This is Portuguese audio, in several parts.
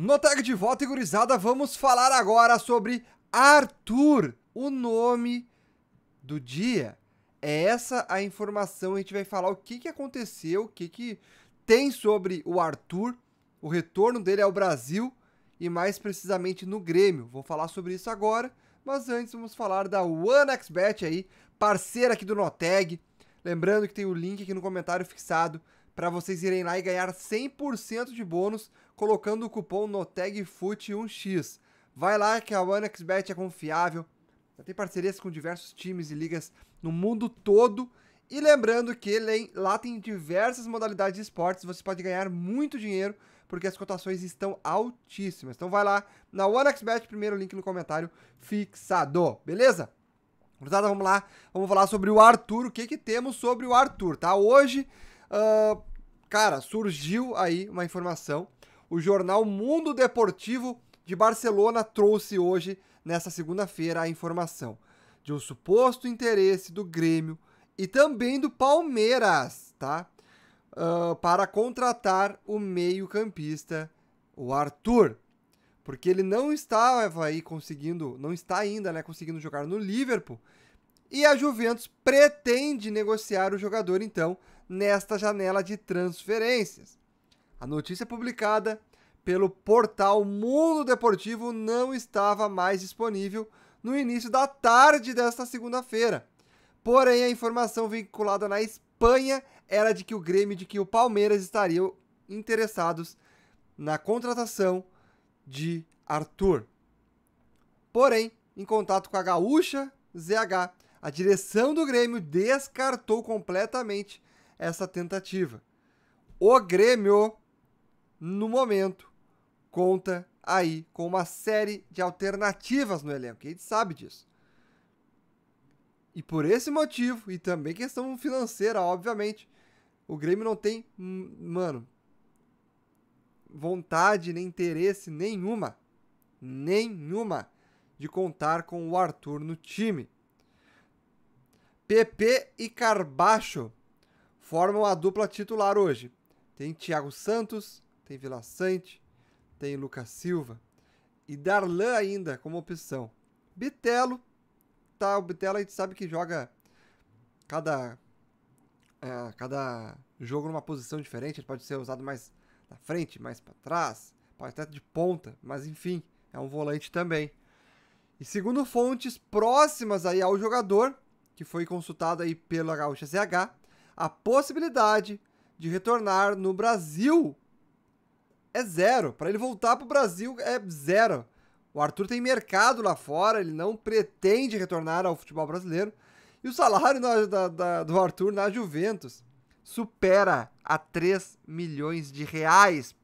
No tag de volta, gurizada, vamos falar agora sobre Arthur, o nome do dia. É essa a informação, a gente vai falar o que, que aconteceu, o que, que tem sobre o Arthur, o retorno dele ao Brasil e mais precisamente no Grêmio. Vou falar sobre isso agora, mas antes vamos falar da OneXBet aí, parceira aqui do Noteg. Lembrando que tem o link aqui no comentário fixado para vocês irem lá e ganhar 100% de bônus colocando o cupom NOTEGFUT1X. Vai lá que a OneXBet é confiável, já tem parcerias com diversos times e ligas no mundo todo. E lembrando que lá tem diversas modalidades de esportes, você pode ganhar muito dinheiro porque as cotações estão altíssimas. Então vai lá na OneXBet, primeiro link no comentário fixado, beleza? Cruzada, vamos lá, vamos falar sobre o Arthur, o que que temos sobre o Arthur, tá? Hoje Uh, cara, surgiu aí uma informação. O jornal Mundo Deportivo de Barcelona trouxe hoje, nessa segunda-feira, a informação de um suposto interesse do Grêmio e também do Palmeiras, tá? Uh, para contratar o meio-campista, o Arthur. Porque ele não estava aí conseguindo, não está ainda, né, conseguindo jogar no Liverpool e a Juventus pretende negociar o jogador, então, nesta janela de transferências. A notícia publicada pelo portal Mundo Deportivo não estava mais disponível no início da tarde desta segunda-feira. Porém, a informação vinculada na Espanha era de que o Grêmio e de que o Palmeiras estariam interessados na contratação de Arthur. Porém, em contato com a Gaúcha ZH, a direção do Grêmio descartou completamente essa tentativa. O Grêmio, no momento, conta aí com uma série de alternativas no elenco. A gente sabe disso. E por esse motivo, e também questão financeira, obviamente, o Grêmio não tem, mano, vontade nem interesse nenhuma, nenhuma, de contar com o Arthur no time. PP e Carbacho formam a dupla titular hoje. Tem Thiago Santos, tem Vila Sante, tem Lucas Silva e Darlan ainda como opção. Bitelo, tá, o Bitelo a gente sabe que joga cada é, cada jogo numa posição diferente, ele pode ser usado mais na frente, mais para trás, pode até de ponta, mas enfim, é um volante também. E segundo fontes próximas aí ao jogador, que foi consultado aí pelo Gaúcha CH, a possibilidade de retornar no Brasil é zero. Para ele voltar para o Brasil é zero. O Arthur tem mercado lá fora, ele não pretende retornar ao futebol brasileiro. E o salário da, da, da, do Arthur na Juventus supera a 3 milhões de reais.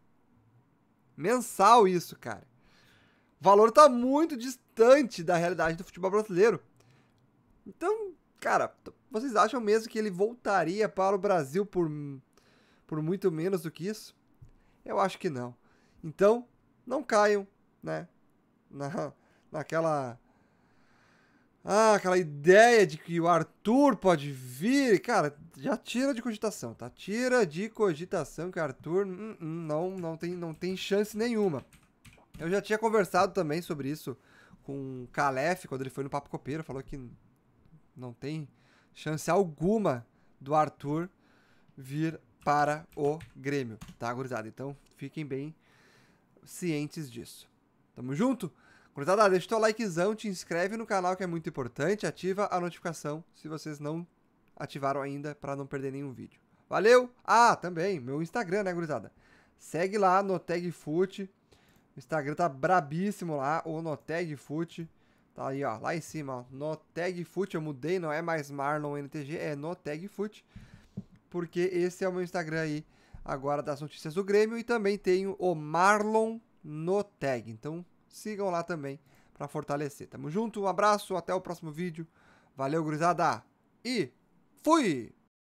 Mensal isso, cara. O valor está muito distante da realidade do futebol brasileiro. Então, Cara, vocês acham mesmo que ele voltaria para o Brasil por, por muito menos do que isso? Eu acho que não. Então, não caiam, né? Na, naquela. Ah, aquela ideia de que o Arthur pode vir. Cara, já tira de cogitação, tá? Tira de cogitação que o Arthur hum, hum, não, não, tem, não tem chance nenhuma. Eu já tinha conversado também sobre isso com o Calef quando ele foi no Papo Copeiro. Falou que não tem chance alguma do Arthur vir para o Grêmio, tá, gurizada? Então fiquem bem cientes disso. Tamo junto? Gurizada, deixa o teu likezão, te inscreve no canal que é muito importante, ativa a notificação se vocês não ativaram ainda para não perder nenhum vídeo. Valeu! Ah, também, meu Instagram, né, gurizada? Segue lá no TagFoot. O Instagram tá brabíssimo lá, o Noteg Foot. Tá aí, ó, lá em cima, ó, no tag foot, eu mudei, não é mais Marlon NTG, é no tag foot, porque esse é o meu Instagram aí, agora das notícias do Grêmio, e também tenho o Marlon no tag, então sigam lá também para fortalecer. Tamo junto, um abraço, até o próximo vídeo, valeu gurizada, e fui!